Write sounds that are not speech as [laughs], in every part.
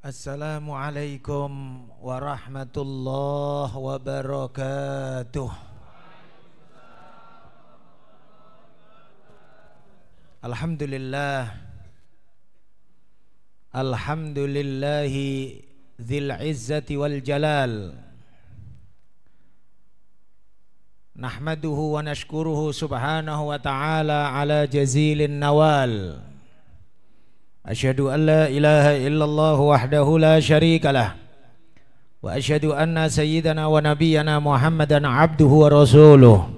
Assalamualaikum warahmatullahi wabarakatuh. Alhamdulillah. Alhamdulillahi dzil izzati wal jalal. Nahmaduhu wa nashkuruhu subhanahu wa ta'ala ala jazilin nawal. أشهد أن لا إله إلا الله وحده لا شريك له وأشهد أن سيدنا ونبينا محمدا عبده ورسوله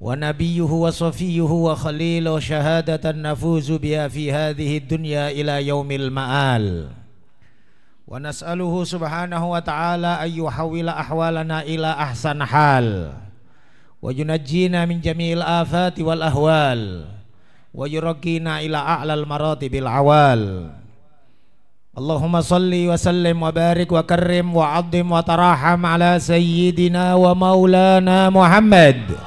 ونبيه وصفيه وخليله شهادة نفوز بها في هذه الدنيا إلى يوم المآل ونسأله سبحانه وتعالى أن يحول أحوالنا إلى أحسن حال وينجينا من جميع الآفات والأهوال wa yurakina ila a'lal maratibil awal Allahumma salli wa sallim wa barik wa karrim wa addim wa taraham ala sayyidina wa maulana Muhammad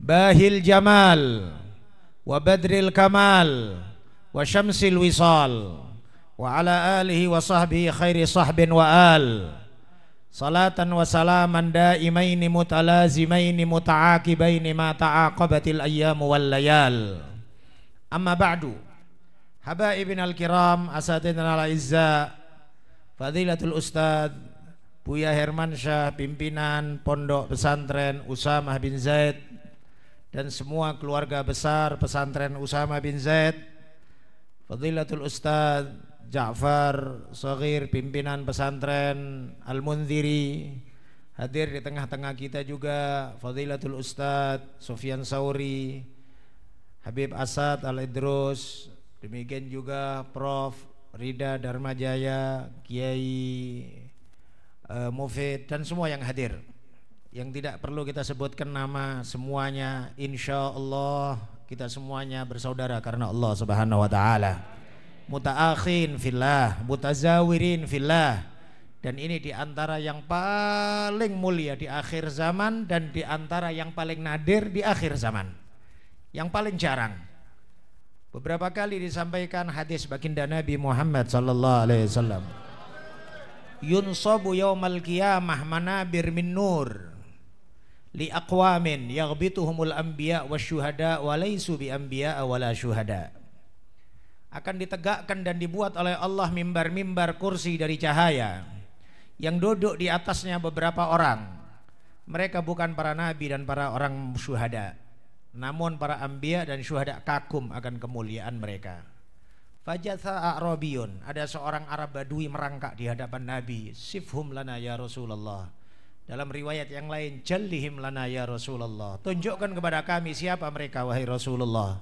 Bahil jamal wa badril kamal wa syamsil wisal wa ala alihi wa sahbihi khairi sahbin wa al Salatan wa salaman daimaini mutalazimaini muta'akibaini ma ta'aqabatil ayyamu wal layal. Amma ba'du. Habaibin al-kiram, asatidina al-izza, fadilatul ustad, Buya Hermansyah, pimpinan Pondok Pesantren Usamah bin Zaid dan semua keluarga besar Pesantren Usamah bin Zaid, Fadilatul Ustadz Ja'far Soghir pimpinan pesantren Al-Munziri hadir di tengah-tengah kita juga Fadilatul Ustadz Sofian Sauri Habib Asad Al-Idrus demikian juga Prof Rida Jaya Kiai uh, Mufid dan semua yang hadir yang tidak perlu kita sebutkan nama semuanya insya Allah kita semuanya bersaudara karena Allah subhanahu wa ta'ala mutaakhin fillah, mutazawirin fillah. Dan ini diantara yang paling mulia di akhir zaman dan diantara yang paling nadir di akhir zaman. Yang paling jarang. Beberapa kali disampaikan hadis baginda Nabi Muhammad sallallahu alaihi wasallam. Yunsabu yaumal qiyamah manabir min nur li aqwamin yaghbituhumul anbiya wasyuhada wa laysu bi anbiya wala syuhada akan ditegakkan dan dibuat oleh Allah mimbar-mimbar kursi dari cahaya yang duduk di atasnya beberapa orang. Mereka bukan para nabi dan para orang syuhada, namun para ambia dan syuhada kagum akan kemuliaan mereka. Fajatha Arabiyun, ada seorang Arab Badui merangkak di hadapan Nabi. Sifhum lana ya Rasulullah. Dalam riwayat yang lain, jallihim lana ya Rasulullah. Tunjukkan kepada kami siapa mereka wahai Rasulullah.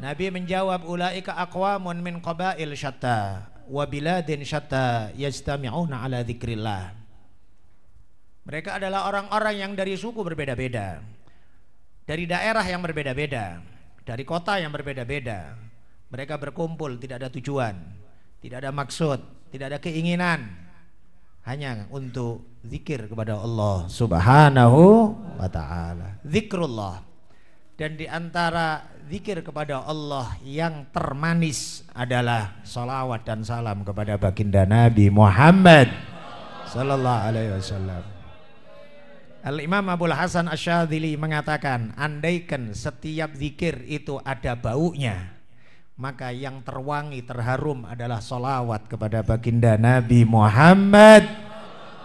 Nabi menjawab ulaika aqwamun min qabail syatta wa biladin syatta yajtami'una ala dzikrillah. Mereka adalah orang-orang yang dari suku berbeda-beda. Dari daerah yang berbeda-beda, dari kota yang berbeda-beda. Mereka berkumpul tidak ada tujuan, tidak ada maksud, tidak ada keinginan. Hanya untuk zikir kepada Allah Subhanahu wa taala. Zikrullah dan di antara zikir kepada Allah yang termanis adalah salawat dan salam kepada baginda Nabi Muhammad sallallahu alaihi wasallam. Al Imam Abdul Hasan Asyadzili mengatakan, andaikan setiap zikir itu ada baunya, maka yang terwangi terharum adalah solawat kepada baginda Nabi Muhammad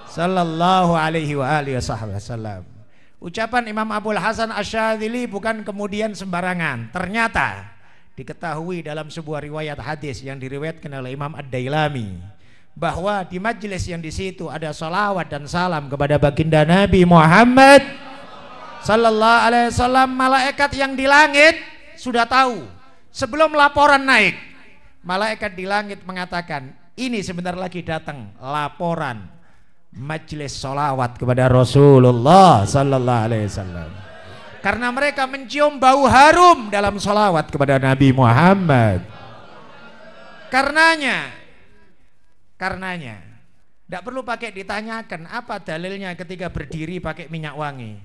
sallallahu alaihi wa alihi wasallam. Ucapan Imam Abdul Hasan Asyadili bukan kemudian sembarangan. Ternyata diketahui dalam sebuah riwayat hadis yang diriwayatkan oleh Imam Ad-Dailami bahwa di majelis yang di situ ada salawat dan salam kepada baginda Nabi Muhammad sallallahu alaihi wasallam malaikat yang di langit sudah tahu sebelum laporan naik malaikat di langit mengatakan ini sebentar lagi datang laporan majelis solawat kepada Rasulullah Sallallahu Alaihi Wasallam. Karena mereka mencium bau harum dalam solawat kepada Nabi Muhammad. Karenanya, karenanya, tidak perlu pakai ditanyakan apa dalilnya ketika berdiri pakai minyak wangi.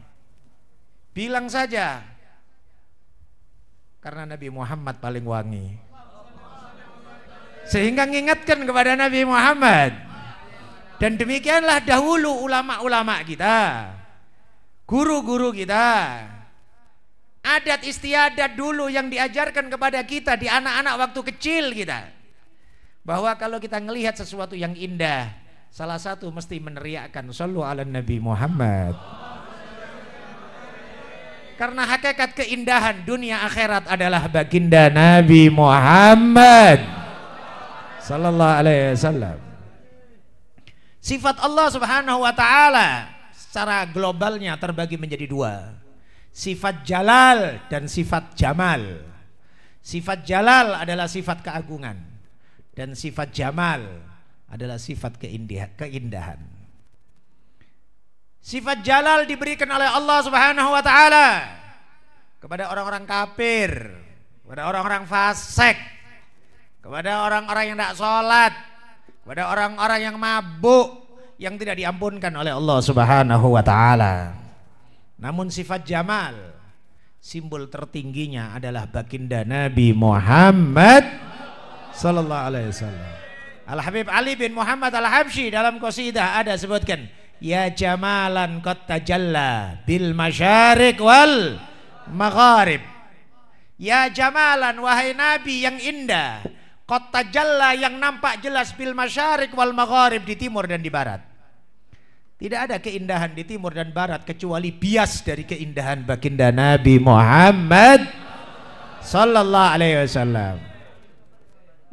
Bilang saja, karena Nabi Muhammad paling wangi. Sehingga mengingatkan kepada Nabi Muhammad. Dan demikianlah dahulu ulama-ulama kita, guru-guru kita. Adat istiadat dulu yang diajarkan kepada kita di anak-anak waktu kecil kita. Bahwa kalau kita melihat sesuatu yang indah, salah satu mesti meneriakkan Sallu ala Nabi Muhammad. Karena hakikat keindahan dunia akhirat adalah baginda Nabi Muhammad sallallahu alaihi wasallam. Sifat Allah Subhanahu wa taala secara globalnya terbagi menjadi dua. Sifat jalal dan sifat jamal. Sifat jalal adalah sifat keagungan dan sifat jamal adalah sifat keindahan. Sifat jalal diberikan oleh Allah Subhanahu wa taala kepada orang-orang kafir, kepada orang-orang fasik, kepada orang-orang yang tidak sholat, kepada orang-orang yang mabuk yang tidak diampunkan oleh Allah Subhanahu wa taala. Namun sifat jamal simbol tertingginya adalah baginda Nabi Muhammad sallallahu alaihi wasallam. Al Habib Ali bin Muhammad Al Habsyi dalam qasidah ada sebutkan ya jamalan qad tajalla bil masyariq wal magharib. Ya jamalan wahai nabi yang indah Kota jalla yang nampak jelas bil masyarik wal maghrib di timur dan di barat. Tidak ada keindahan di timur dan barat kecuali bias dari keindahan baginda Nabi Muhammad sallallahu alaihi wasallam.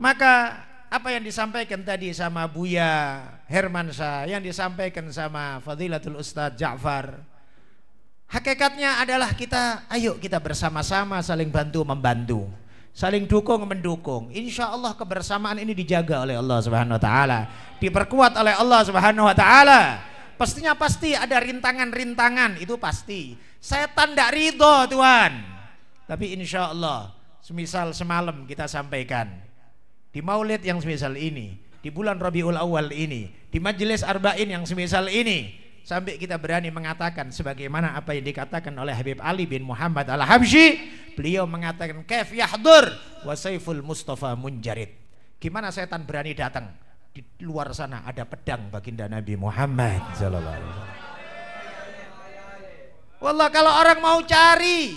Maka apa yang disampaikan tadi sama Buya Hermansyah, yang disampaikan sama Fadilatul Ustadz Ja'far, hakikatnya adalah kita ayo kita bersama-sama saling bantu membantu saling dukung mendukung. Insya Allah kebersamaan ini dijaga oleh Allah Subhanahu Wa Taala, diperkuat oleh Allah Subhanahu Wa Taala. Pastinya pasti ada rintangan-rintangan itu pasti. Setan tidak ridho Tuhan, tapi insya Allah, semisal semalam kita sampaikan di Maulid yang semisal ini, di bulan Rabiul Awal ini, di Majelis Arba'in yang semisal ini, sampai kita berani mengatakan sebagaimana apa yang dikatakan oleh Habib Ali bin Muhammad Al-Habsyi beliau mengatakan kaif yahdur wa saiful mustafa munjarid gimana setan berani datang di luar sana ada pedang baginda Nabi Muhammad sallallahu alaihi wasallam Wallah kalau orang mau cari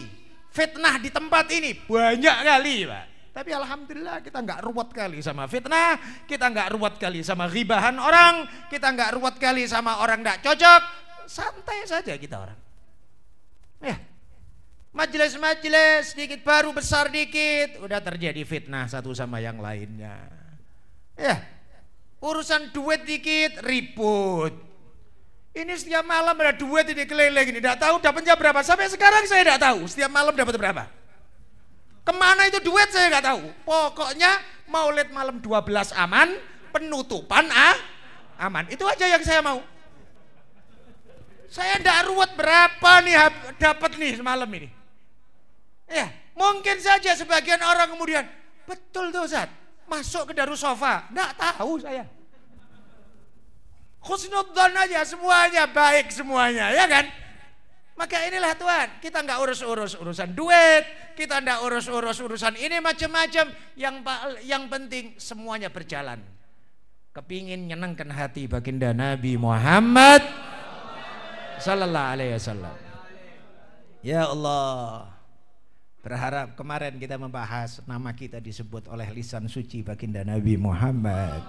fitnah di tempat ini banyak kali Pak tapi alhamdulillah kita nggak ruwet kali sama fitnah, kita nggak ruwet kali sama ribahan orang, kita nggak ruwet kali sama orang nggak cocok. Santai saja kita orang. Ya. Majelis-majelis sedikit baru besar dikit udah terjadi fitnah satu sama yang lainnya. Ya. Urusan duit dikit ribut. Ini setiap malam ada duit ini keliling ini tidak tahu dapatnya berapa. Sampai sekarang saya tidak tahu setiap malam dapat berapa. Kemana itu duit saya nggak tahu. Pokoknya mau lihat malam 12 aman, penutupan ah, aman. Itu aja yang saya mau. Saya ndak ruwet berapa nih dapat nih malam ini. Ya, mungkin saja sebagian orang kemudian, betul tuh Ustaz, masuk ke sofa. Nggak tahu saya. Khusnudzon aja semuanya baik semuanya, ya kan? Maka inilah Tuhan, kita nggak urus-urus urusan duit, kita nggak urus-urus urusan ini macam-macam. Yang yang penting semuanya berjalan. Kepingin nyenangkan hati baginda Nabi Muhammad Sallallahu Alaihi Wasallam. Ya Allah, berharap kemarin kita membahas nama kita disebut oleh lisan suci baginda Nabi Muhammad.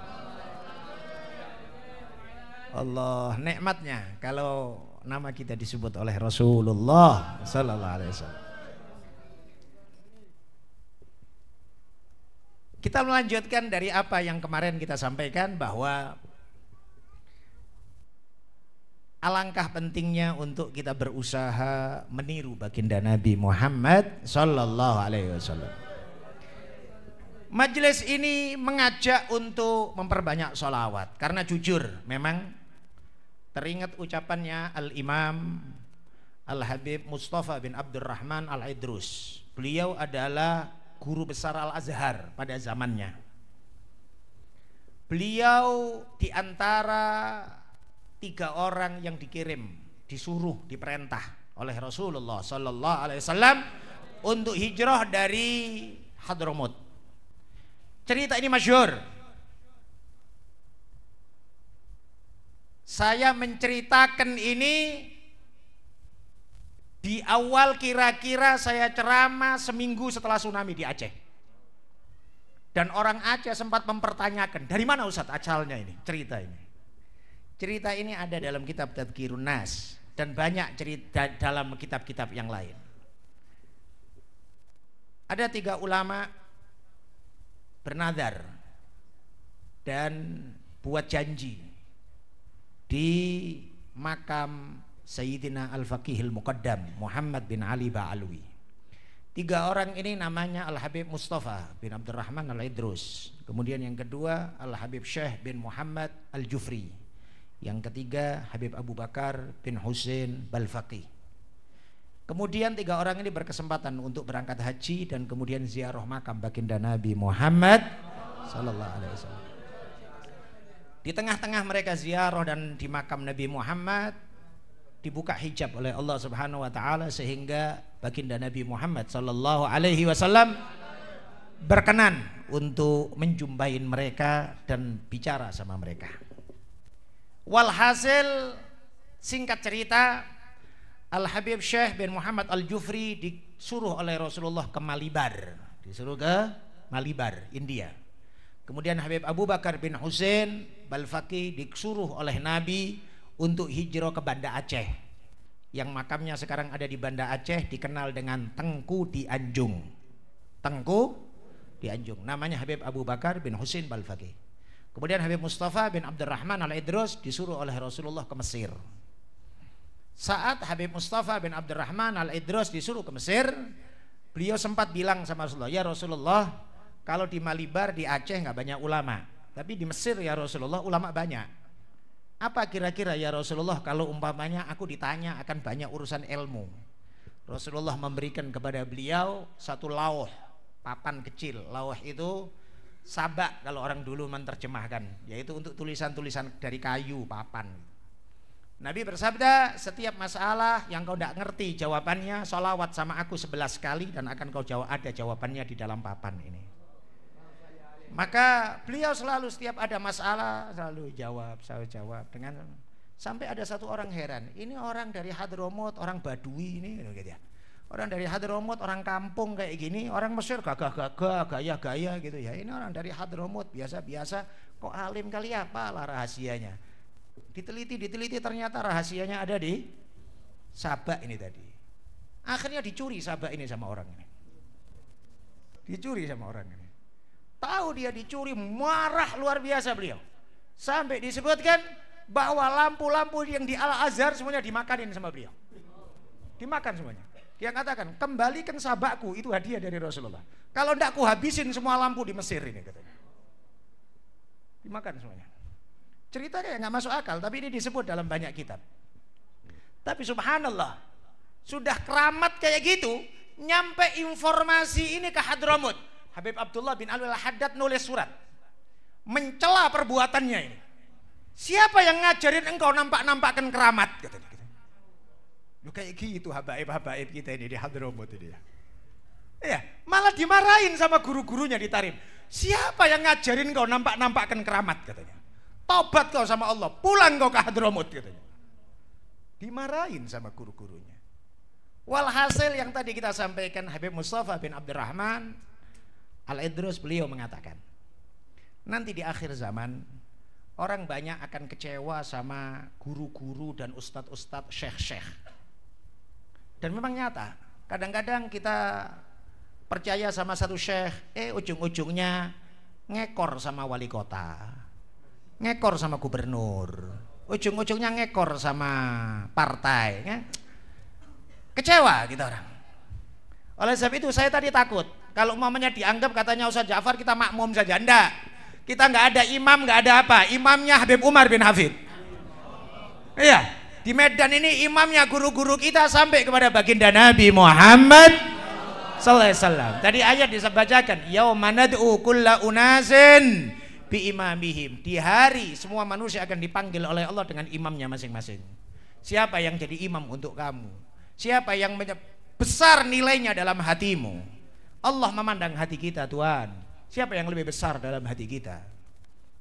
Allah, nikmatnya kalau nama kita disebut oleh Rasulullah sallallahu alaihi wasallam. Kita melanjutkan dari apa yang kemarin kita sampaikan bahwa alangkah pentingnya untuk kita berusaha meniru baginda Nabi Muhammad sallallahu alaihi wasallam. Majelis ini mengajak untuk memperbanyak sholawat karena jujur memang Teringat ucapannya Al-Imam Al-Habib Mustafa bin Abdurrahman Al-Idrus. Beliau adalah guru besar Al-Azhar pada zamannya. Beliau di antara tiga orang yang dikirim, disuruh, diperintah oleh Rasulullah Sallallahu Alaihi Wasallam untuk hijrah dari Hadramaut. Cerita ini masyur Saya menceritakan ini di awal kira-kira saya ceramah seminggu setelah tsunami di Aceh. Dan orang Aceh sempat mempertanyakan, dari mana Ustadz acalnya ini, cerita ini? Cerita ini ada dalam kitab Tadkirun Nas dan banyak cerita dalam kitab-kitab yang lain. Ada tiga ulama bernadar dan buat janji di makam Sayyidina Al-Faqihil Muqaddam Muhammad bin Ali Ba'alwi tiga orang ini namanya Al-Habib Mustafa bin Abdurrahman Al-Idrus kemudian yang kedua Al-Habib Syekh bin Muhammad Al-Jufri yang ketiga Habib Abu Bakar bin Husain Balfaqih Kemudian tiga orang ini berkesempatan untuk berangkat haji dan kemudian ziarah makam baginda Nabi Muhammad sallallahu alaihi wasallam. Di tengah-tengah mereka ziarah dan di makam Nabi Muhammad dibuka hijab oleh Allah Subhanahu wa taala sehingga baginda Nabi Muhammad sallallahu alaihi wasallam berkenan untuk menjumpai mereka dan bicara sama mereka. Walhasil singkat cerita Al Habib Syekh bin Muhammad Al Jufri disuruh oleh Rasulullah ke Malibar, disuruh ke Malibar, India. Kemudian Habib Abu Bakar bin Hussein Balfaki disuruh oleh Nabi untuk hijrah ke Banda Aceh yang makamnya sekarang ada di Banda Aceh dikenal dengan Tengku di Anjung Tengku di Anjung namanya Habib Abu Bakar bin Husin Balfaki kemudian Habib Mustafa bin Abdurrahman al-Idrus disuruh oleh Rasulullah ke Mesir saat Habib Mustafa bin Abdurrahman al-Idrus disuruh ke Mesir beliau sempat bilang sama Rasulullah ya Rasulullah kalau di Malibar di Aceh nggak banyak ulama tapi di Mesir ya Rasulullah ulama banyak. Apa kira-kira ya Rasulullah kalau umpamanya aku ditanya akan banyak urusan ilmu. Rasulullah memberikan kepada beliau satu lauh, papan kecil. Lauh itu sabak kalau orang dulu menerjemahkan, yaitu untuk tulisan-tulisan dari kayu, papan. Nabi bersabda, setiap masalah yang kau tidak ngerti jawabannya, solawat sama aku sebelas kali dan akan kau jawab ada jawabannya di dalam papan ini. Maka beliau selalu setiap ada masalah selalu jawab, selalu jawab dengan sampai ada satu orang heran, ini orang dari Hadromot orang Badui ini gitu kan ya. Orang dari Hadromot orang kampung kayak gini, orang Mesir gagah-gagah, gaya-gaya gitu ya. Ini orang dari Hadromot biasa-biasa, kok alim kali apa lah rahasianya. Diteliti, diteliti ternyata rahasianya ada di Sabak ini tadi. Akhirnya dicuri Sabak ini sama orang ini. Dicuri sama orang ini. Tahu dia dicuri, marah luar biasa beliau. Sampai disebutkan bahwa lampu-lampu yang di Al-Azhar semuanya dimakanin sama beliau. Dimakan semuanya. Dia katakan, kembalikan sabakku, itu hadiah dari Rasulullah. Kalau ndak kuhabisin semua lampu di Mesir ini katanya. Dimakan semuanya. Ceritanya nggak masuk akal, tapi ini disebut dalam banyak kitab. Tapi subhanallah, sudah keramat kayak gitu, nyampe informasi ini ke Hadramut. Habib Abdullah bin Alwi Haddad nulis surat mencela perbuatannya ini. Siapa yang ngajarin engkau nampak-nampakkan keramat katanya. Lu kayak gitu habaib-habaib kita ini di Hadromut ini ya. Iya, malah dimarahin sama guru-gurunya di Tarim. Siapa yang ngajarin kau nampak-nampakkan keramat katanya. Tobat kau sama Allah, pulang kau ke Hadramaut katanya. Dimarahin sama guru-gurunya. Walhasil yang tadi kita sampaikan Habib Mustafa bin Abdurrahman Al-Idrus beliau mengatakan, nanti di akhir zaman orang banyak akan kecewa sama guru-guru dan ustadz-ustadz syekh-syekh. Dan memang nyata, kadang-kadang kita percaya sama satu syekh, eh ujung-ujungnya ngekor sama wali kota, ngekor sama gubernur, ujung-ujungnya ngekor sama partai. Ya. Kecewa kita gitu orang. Oleh sebab itu saya tadi takut, kalau umumnya dianggap katanya Ustaz Ja'far kita makmum saja, enggak. Kita enggak ada imam, enggak ada apa. Imamnya Habib Umar bin Hafid. Iya, di Medan ini imamnya guru-guru kita sampai kepada baginda Nabi Muhammad sallallahu alaihi wasallam. Tadi ayat disebacakan, "Yaumanad'u kulla unasin bi imamihim." Di hari semua manusia akan dipanggil oleh Allah dengan imamnya masing-masing. Siapa yang jadi imam untuk kamu? Siapa yang besar nilainya dalam hatimu? Allah memandang hati kita Tuhan. Siapa yang lebih besar dalam hati kita?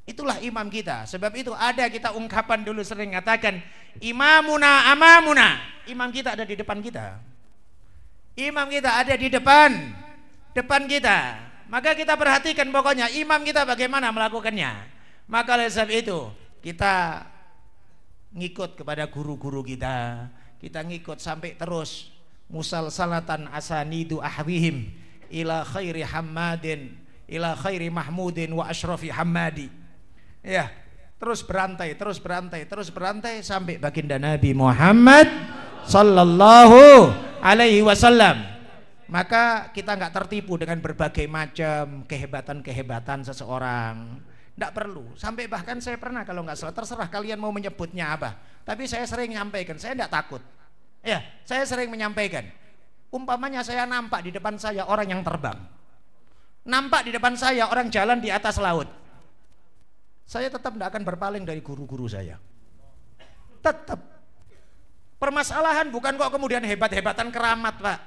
Itulah imam kita. Sebab itu ada kita ungkapan dulu sering katakan imamuna amamuna. Imam kita ada di depan kita. Imam kita ada di depan depan kita. Maka kita perhatikan pokoknya imam kita bagaimana melakukannya. Maka oleh sebab itu kita ngikut kepada guru-guru kita. Kita ngikut sampai terus musal salatan asanidu ahwihim ila khairi Hamadin ila khairi Mahmudin wa ashrafi Hamadi ya terus berantai terus berantai terus berantai sampai baginda Nabi Muhammad sallallahu alaihi wasallam maka kita nggak tertipu dengan berbagai macam kehebatan-kehebatan seseorang tidak perlu. Sampai bahkan saya pernah kalau nggak salah terserah kalian mau menyebutnya apa. Tapi saya sering menyampaikan, saya tidak takut. Ya, saya sering menyampaikan. Umpamanya saya nampak di depan saya orang yang terbang. Nampak di depan saya orang jalan di atas laut. Saya tetap tidak akan berpaling dari guru-guru saya. Tetap. Permasalahan bukan kok kemudian hebat-hebatan keramat, Pak.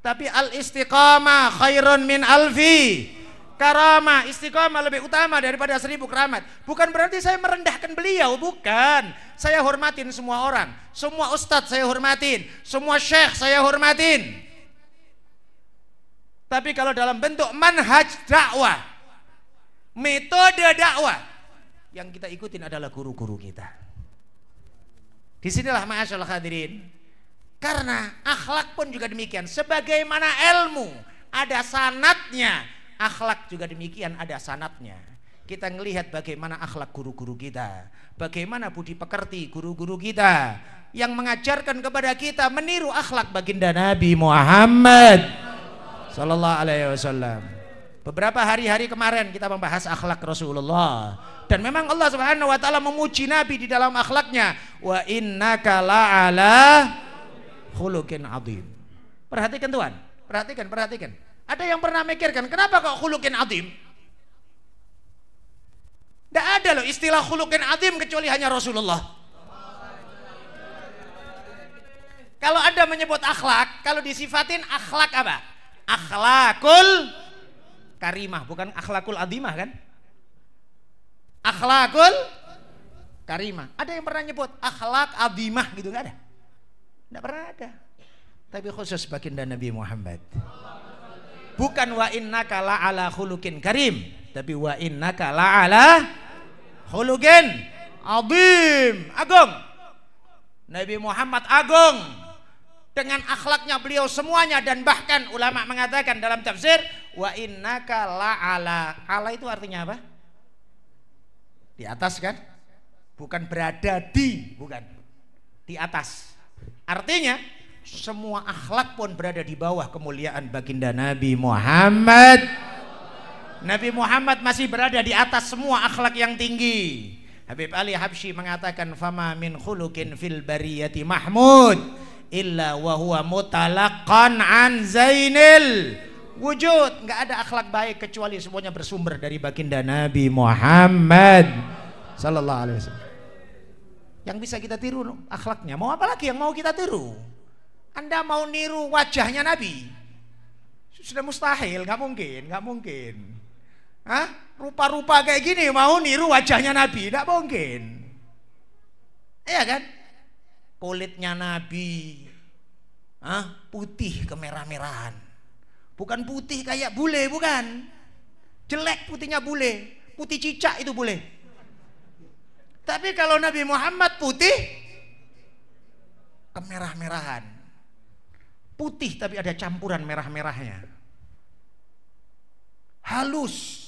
Tapi al-istiqamah khairun min alfi Karamah, istiqomah lebih utama daripada seribu keramat. Bukan berarti saya merendahkan beliau, bukan. Saya hormatin semua orang. Semua ustadz saya hormatin. Semua syekh saya hormatin. Tapi kalau dalam bentuk manhaj dakwah, metode dakwah, yang kita ikutin adalah guru-guru kita. Disinilah ma'asyallah hadirin. Karena akhlak pun juga demikian. Sebagaimana ilmu, ada sanatnya, Akhlak juga demikian ada sanatnya. Kita melihat bagaimana akhlak guru-guru kita, bagaimana budi pekerti guru-guru kita yang mengajarkan kepada kita meniru akhlak baginda Nabi Muhammad sallallahu alaihi wasallam. Beberapa hari-hari kemarin kita membahas akhlak Rasulullah dan memang Allah Subhanahu wa taala memuji Nabi di dalam akhlaknya wa inna kala ala khulukin adzim. Perhatikan Tuhan, perhatikan, perhatikan. Ada yang pernah mikirkan, kenapa kok khulukin adim? Tidak ada loh istilah khulukin adim kecuali hanya Rasulullah. Kalau ada menyebut akhlak, kalau disifatin akhlak apa? Akhlakul karimah, bukan akhlakul adimah kan? Akhlakul karimah. Ada yang pernah nyebut akhlak adimah gitu nggak ada? Nggak pernah ada. Tapi khusus baginda Nabi Muhammad bukan wa innaka la ala khuluqin karim tapi wa innaka la ala khuluqin azim agung Nabi Muhammad agung dengan akhlaknya beliau semuanya dan bahkan ulama mengatakan dalam tafsir wa innaka la ala ala itu artinya apa di atas kan bukan berada di bukan di atas artinya semua akhlak pun berada di bawah kemuliaan baginda Nabi Muhammad. Nabi Muhammad masih berada di atas semua akhlak yang tinggi. Habib Ali Habsyi mengatakan fama min khuluqin fil bariyati mahmud illa wa huwa mutalaqqan an zainil wujud. Enggak ada akhlak baik kecuali semuanya bersumber dari baginda Nabi Muhammad sallallahu alaihi wasallam. Yang bisa kita tiru akhlaknya. Mau apa lagi yang mau kita tiru? Anda mau niru wajahnya Nabi? Sudah mustahil, nggak mungkin, nggak mungkin. Hah? Rupa-rupa kayak gini mau niru wajahnya Nabi, nggak mungkin. Iya kan? Kulitnya Nabi, Hah? putih kemerah-merahan. Bukan putih kayak bule, bukan. Jelek putihnya bule, putih cicak itu bule. Tapi kalau Nabi Muhammad putih kemerah-merahan. Putih tapi ada campuran merah-merahnya. Halus.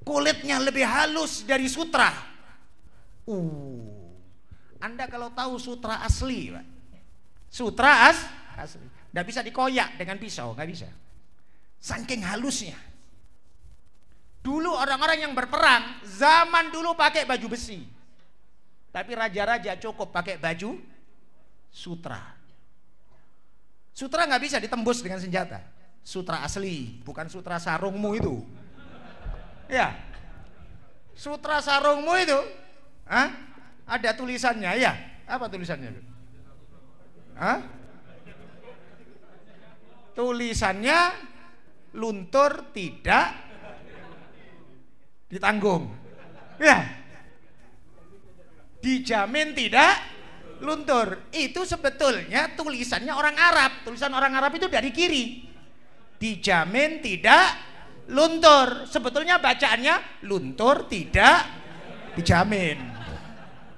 Kulitnya lebih halus dari sutra. Uh. Anda kalau tahu sutra asli, Pak. Sutra as asli. Tidak bisa dikoyak dengan pisau, nggak bisa. Saking halusnya. Dulu orang-orang yang berperang, zaman dulu pakai baju besi. Tapi raja-raja cukup pakai baju sutra. Sutra nggak bisa ditembus dengan senjata. Sutra asli, bukan sutra sarungmu itu. Ya, sutra sarungmu itu, Hah? ada tulisannya ya. Apa tulisannya? Hah? Tulisannya luntur tidak ditanggung. Ya, dijamin tidak luntur itu sebetulnya tulisannya orang Arab tulisan orang Arab itu dari kiri dijamin tidak luntur sebetulnya bacaannya luntur tidak dijamin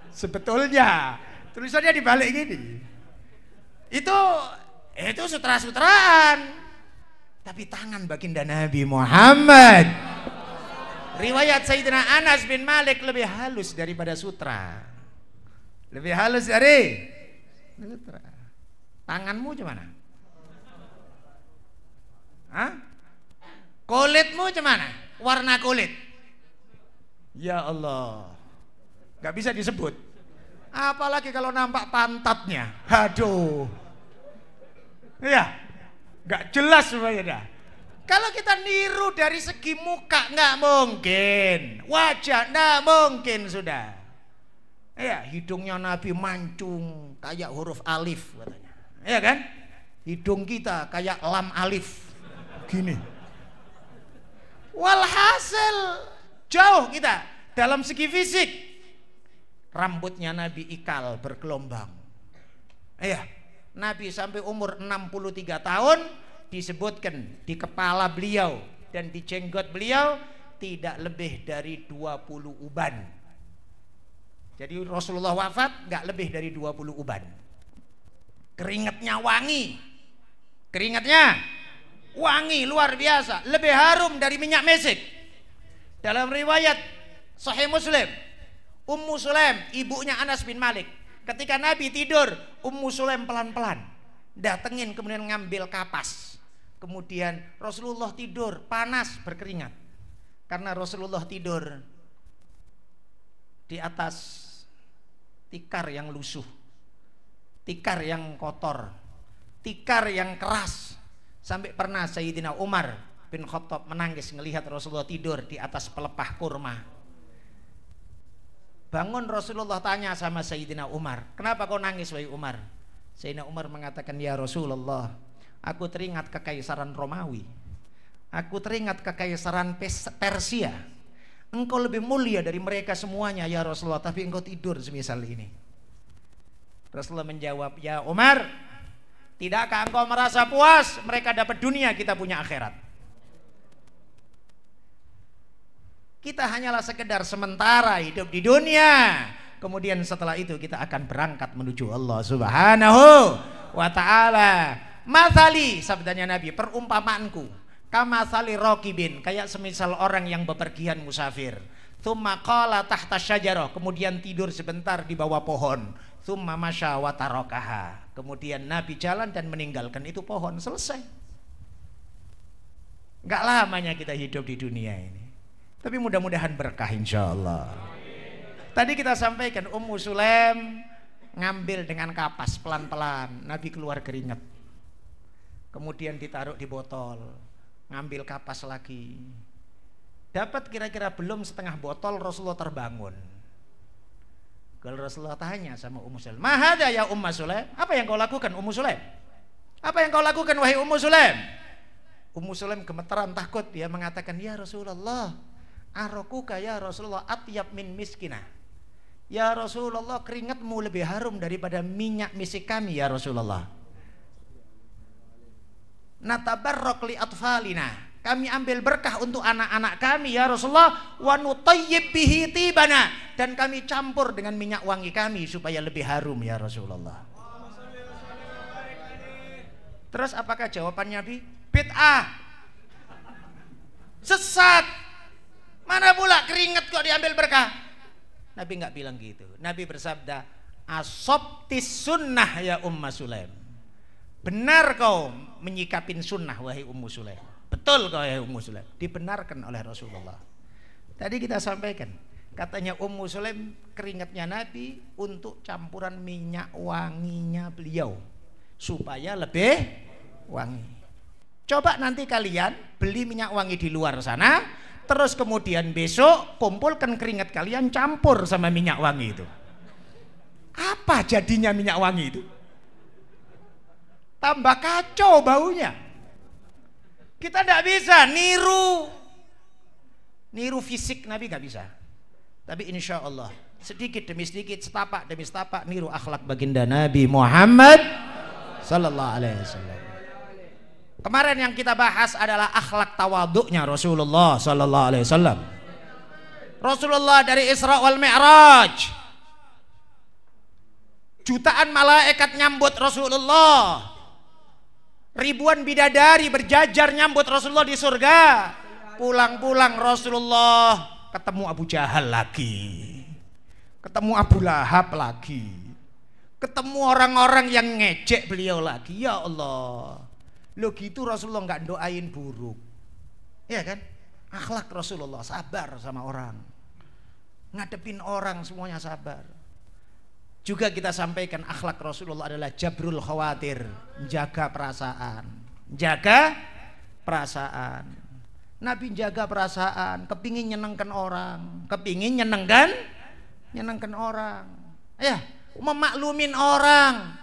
sebetulnya tulisannya dibalik gini itu itu sutra-sutraan tapi tangan baginda Nabi Muhammad riwayat Sayyidina Anas bin Malik lebih halus daripada sutra lebih halus dari Tanganmu gimana? Hah? Kulitmu gimana? Warna kulit. Ya Allah. Gak bisa disebut. Apalagi kalau nampak pantatnya. Aduh. Iya. Gak jelas semuanya dah. Kalau kita niru dari segi muka nggak mungkin. Wajah nggak mungkin sudah. Ya, hidungnya Nabi mancung kayak huruf alif katanya. Ya kan? Hidung kita kayak lam alif. Gini. Walhasil jauh kita dalam segi fisik. Rambutnya Nabi ikal bergelombang. Ya, Nabi sampai umur 63 tahun disebutkan di kepala beliau dan di jenggot beliau tidak lebih dari 20 uban jadi Rasulullah wafat nggak lebih dari 20 uban. Keringatnya wangi. Keringatnya wangi luar biasa, lebih harum dari minyak mesik. Dalam riwayat Sahih Muslim, Ummu Sulaim, ibunya Anas bin Malik, ketika Nabi tidur, Ummu Sulaim pelan-pelan datengin kemudian ngambil kapas. Kemudian Rasulullah tidur, panas berkeringat. Karena Rasulullah tidur di atas tikar yang lusuh, tikar yang kotor, tikar yang keras. Sampai pernah Sayyidina Umar bin Khattab menangis melihat Rasulullah tidur di atas pelepah kurma. Bangun Rasulullah tanya sama Sayyidina Umar, kenapa kau nangis wahai Umar? Sayyidina Umar mengatakan, ya Rasulullah, aku teringat kekaisaran Romawi. Aku teringat kekaisaran Persia engkau lebih mulia dari mereka semuanya ya Rasulullah, tapi engkau tidur semisal ini. Rasulullah menjawab, "Ya Umar, tidakkah engkau merasa puas mereka dapat dunia, kita punya akhirat?" Kita hanyalah sekedar sementara hidup di dunia. Kemudian setelah itu kita akan berangkat menuju Allah Subhanahu wa taala. Masali sabdanya Nabi, perumpamaanku Kama sali rokibin, kayak semisal orang yang bepergian musafir. Thumma qala tahta syajaroh kemudian tidur sebentar di bawah pohon. Thumma masya wa tarokaha. Kemudian Nabi jalan dan meninggalkan itu pohon, selesai. Gak lamanya kita hidup di dunia ini. Tapi mudah-mudahan berkah insya Allah. Tadi kita sampaikan Ummu Sulem ngambil dengan kapas pelan-pelan. Nabi keluar keringat. Kemudian ditaruh di botol ngambil kapas lagi. Dapat kira-kira belum setengah botol Rasulullah terbangun. Kalau Rasulullah tanya sama Ummu Sulaim, "Mahada ya Ummu Sulaim? Apa yang kau lakukan Ummu Sulaim? Apa yang kau lakukan wahai Ummu Sulaim?" Ummu Sulaim gemeteran takut dia mengatakan, "Ya Rasulullah, arokuka kaya Rasulullah atyab min miskinah." Ya Rasulullah, keringatmu lebih harum daripada minyak misik kami ya Rasulullah natabarrak li atfalina. Kami ambil berkah untuk anak-anak kami ya Rasulullah wa nutayyib bihi tibana dan kami campur dengan minyak wangi kami supaya lebih harum ya Rasulullah. Terus apakah jawabannya Nabi? Bid'ah. Sesat. Mana pula keringat kok diambil berkah? Nabi nggak bilang gitu. Nabi bersabda, asobtis sunnah ya Umma Sulaim Benar kau menyikapin sunnah wahai Ummu Sulaim. Betul kau wahai Ummu Sulaim. Dibenarkan oleh Rasulullah. Tadi kita sampaikan, katanya Ummu Sulaim keringatnya Nabi untuk campuran minyak wanginya beliau supaya lebih wangi. Coba nanti kalian beli minyak wangi di luar sana, terus kemudian besok kumpulkan keringat kalian campur sama minyak wangi itu. Apa jadinya minyak wangi itu? tambah kacau baunya. Kita tidak bisa niru, niru fisik Nabi nggak bisa. Tapi insya Allah sedikit demi sedikit, setapak demi setapak niru akhlak baginda Nabi Muhammad Sallallahu Alaihi Wasallam. Kemarin yang kita bahas adalah akhlak tawaduknya Rasulullah Sallallahu Alaihi Wasallam. Rasulullah dari Isra wal Mi'raj jutaan malaikat nyambut Rasulullah Ribuan bidadari berjajar nyambut Rasulullah di surga. Pulang-pulang Rasulullah ketemu Abu Jahal lagi. Ketemu Abu Lahab lagi. Ketemu orang-orang yang ngejek beliau lagi. Ya Allah. Lo gitu Rasulullah nggak doain buruk. Ya kan? Akhlak Rasulullah sabar sama orang. Ngadepin orang semuanya sabar. Juga kita sampaikan akhlak Rasulullah adalah jabrul khawatir, jaga perasaan. Jaga perasaan. Nabi jaga perasaan, kepingin nyenengkan orang, kepingin nyenengkan nyenengkan orang. Ya, memaklumin orang.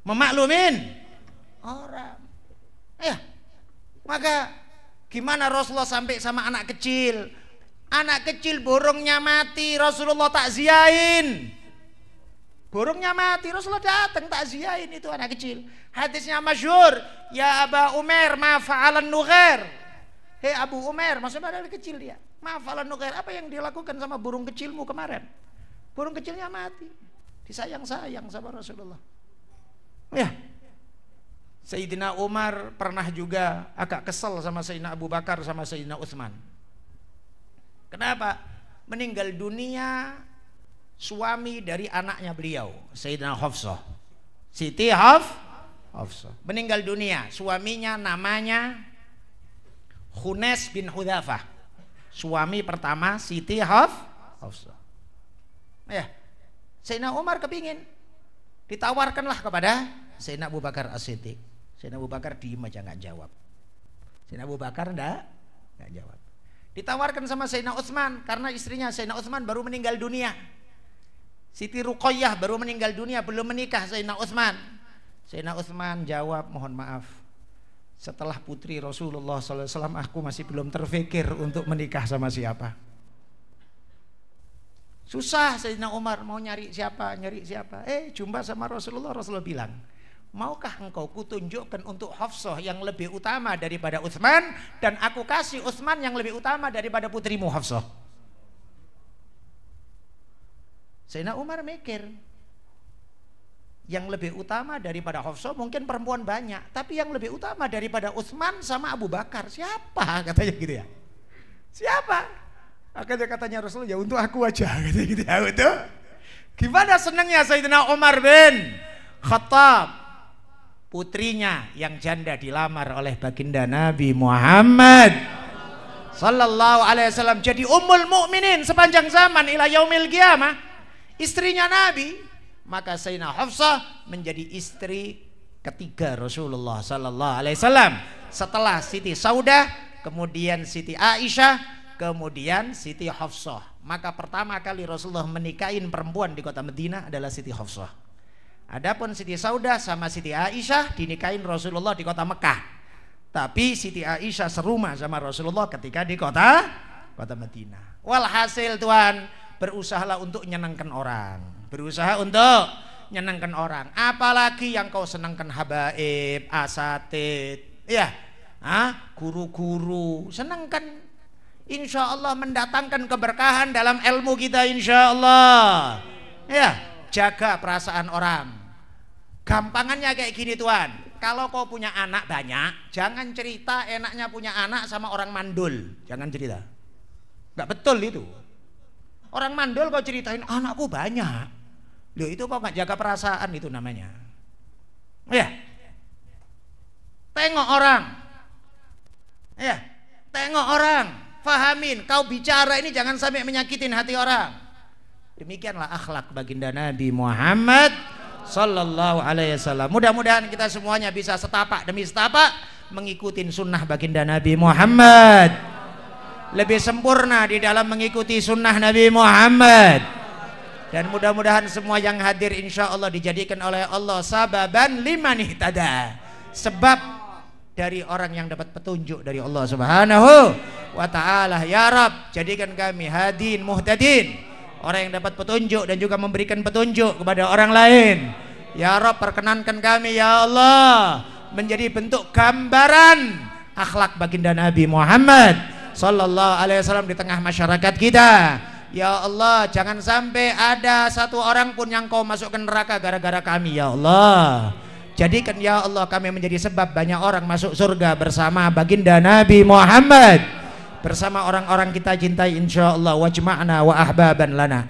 Memaklumin orang. Ya. Maka gimana Rasulullah sampai sama anak kecil? Anak kecil burungnya mati, Rasulullah tak ziyain Burungnya mati, Rasulullah datang tak ziyain itu anak kecil. Hadisnya masyur ya Aba Umar maaf al-nuker Hei Abu Umar, maksudnya anak kecil dia. maaf al-nuker apa yang dilakukan sama burung kecilmu kemarin? Burung kecilnya mati. Disayang-sayang sama Rasulullah. Ya. Sayyidina Umar pernah juga agak kesel sama Sayyidina Abu Bakar sama Sayyidina Utsman. Kenapa? Meninggal dunia suami dari anaknya beliau, Sayyidina Hafsah. Siti Haf Hafsah. Meninggal dunia, suaminya namanya Hunes bin Hudzafah. Suami pertama Siti Haf Hafsah. Ya. Sayyidina Umar kepingin ditawarkanlah kepada Sayyidina Abu Bakar As-Siddiq. Sayyidina Abu Bakar diem aja nggak jawab. Sayyidina Abu Bakar enggak nggak jawab. Ditawarkan sama Sayyidina Utsman karena istrinya Sayyidina Utsman baru meninggal dunia. Siti Ruqayyah baru meninggal dunia belum menikah Sayyidina Utsman. Sayyidina Utsman jawab, "Mohon maaf. Setelah putri Rasulullah SAW aku masih belum terfikir untuk menikah sama siapa." Susah Sayyidina Umar mau nyari siapa, nyari siapa. Eh, jumpa sama Rasulullah, Rasulullah bilang, Maukah engkau kutunjukkan untuk Hafsah yang lebih utama daripada Utsman dan aku kasih Utsman yang lebih utama daripada putrimu Hafsah? Sayyidina Umar mikir yang lebih utama daripada Hafsah mungkin perempuan banyak tapi yang lebih utama daripada Utsman sama Abu Bakar siapa [laughs] katanya gitu ya siapa akhirnya katanya Rasul ya untuk aku aja [laughs] katanya gitu ya untuk gimana senangnya Sayyidina Umar bin Khattab putrinya yang janda dilamar oleh baginda Nabi Muhammad sallallahu alaihi wasallam jadi ummul mukminin sepanjang zaman ila yaumil qiyamah istrinya Nabi, maka Sayyidina Hafsah menjadi istri ketiga Rasulullah sallallahu alaihi wasallam setelah Siti Saudah, kemudian Siti Aisyah, kemudian Siti Hafsah. Maka pertama kali Rasulullah menikahin perempuan di kota Medina adalah Siti Hafsah. Adapun Siti Saudah sama Siti Aisyah dinikahin Rasulullah di kota Mekah. Tapi Siti Aisyah serumah sama Rasulullah ketika di kota kota Madinah. Walhasil Tuhan, berusahalah untuk menyenangkan orang berusaha untuk menyenangkan orang apalagi yang kau senangkan habaib asatid ya ah guru-guru senangkan insya Allah mendatangkan keberkahan dalam ilmu kita insya Allah ya jaga perasaan orang gampangannya kayak gini Tuhan kalau kau punya anak banyak, jangan cerita enaknya punya anak sama orang mandul. Jangan cerita. nggak betul itu. Orang mandul kau ceritain anakku banyak. Loh itu kok nggak jaga perasaan itu namanya. Ya. Tengok orang. Ya. Tengok orang. Fahamin, kau bicara ini jangan sampai menyakitin hati orang. Demikianlah akhlak baginda Nabi Muhammad sallallahu alaihi wasallam. Mudah-mudahan kita semuanya bisa setapak demi setapak mengikuti sunnah baginda Nabi Muhammad lebih sempurna di dalam mengikuti sunnah Nabi Muhammad dan mudah-mudahan semua yang hadir insya Allah dijadikan oleh Allah sababan nih tada sebab dari orang yang dapat petunjuk dari Allah subhanahu wa ta'ala ya Rab jadikan kami hadin muhtadin orang yang dapat petunjuk dan juga memberikan petunjuk kepada orang lain ya Rab perkenankan kami ya Allah menjadi bentuk gambaran akhlak baginda Nabi Muhammad Sallallahu Alaihi Wasallam di tengah masyarakat kita. Ya Allah, jangan sampai ada satu orang pun yang kau masukkan neraka gara-gara kami, ya Allah. Jadikan ya Allah kami menjadi sebab banyak orang masuk surga bersama baginda Nabi Muhammad bersama orang-orang kita cintai insya Allah wajma'na wa ahbaban lana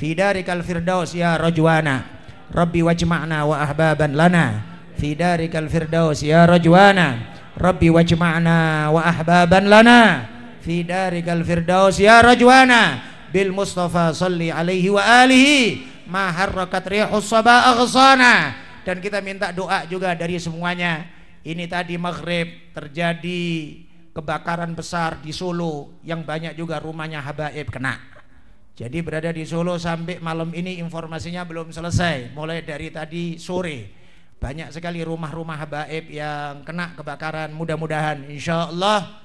fi darikal firdaus ya rajwana rabbi wajma'na wa ahbaban lana fi darikal firdaus ya rajwana rabbi wajma'na wa ahbaban lana fi dari firdaus ya rajwana bil mustafa salli alaihi wa alihi ma harrakat rihus saba aghsana dan kita minta doa juga dari semuanya ini tadi maghrib terjadi kebakaran besar di Solo yang banyak juga rumahnya habaib kena jadi berada di Solo sampai malam ini informasinya belum selesai mulai dari tadi sore banyak sekali rumah-rumah habaib yang kena kebakaran mudah-mudahan insya Allah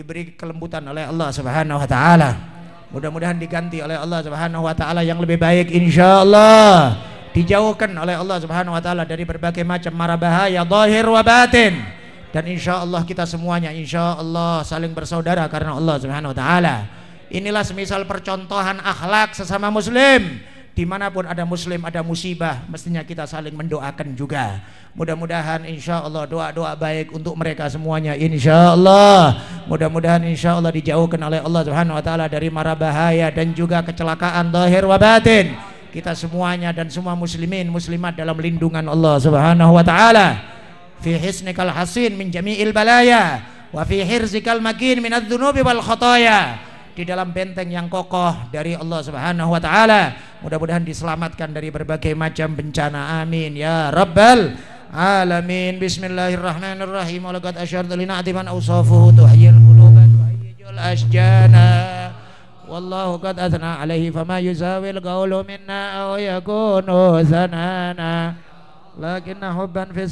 diberi kelembutan oleh Allah Subhanahu wa taala. Mudah-mudahan diganti oleh Allah Subhanahu wa taala yang lebih baik insyaallah. Dijauhkan oleh Allah Subhanahu wa taala dari berbagai macam mara bahaya zahir wa batin. Dan insya Allah kita semuanya insya Allah saling bersaudara karena Allah Subhanahu wa taala. Inilah semisal percontohan akhlak sesama muslim dimanapun ada muslim ada musibah mestinya kita saling mendoakan juga mudah-mudahan insya Allah doa-doa baik untuk mereka semuanya insya Allah mudah-mudahan insya Allah dijauhkan oleh Allah subhanahu wa ta'ala dari mara bahaya dan juga kecelakaan lahir wa batin kita semuanya dan semua muslimin muslimat dalam lindungan Allah Subhanahu wa taala fi hisnikal hasin min jami'il balaya wa fi hirzikal makin min adz wal khotaya di dalam benteng yang kokoh dari Allah Subhanahu wa taala. Mudah-mudahan diselamatkan dari berbagai macam bencana. Amin ya rabbal alamin. Bismillahirrahmanirrahim. Walaqad asyartu li na'ti man awsafuhu tuhyil quluba tuhyijul asjana. wallahu قد أثنى عليه fama yuzawil qawlu minna aw yakunu sanana. Lakinna hubban في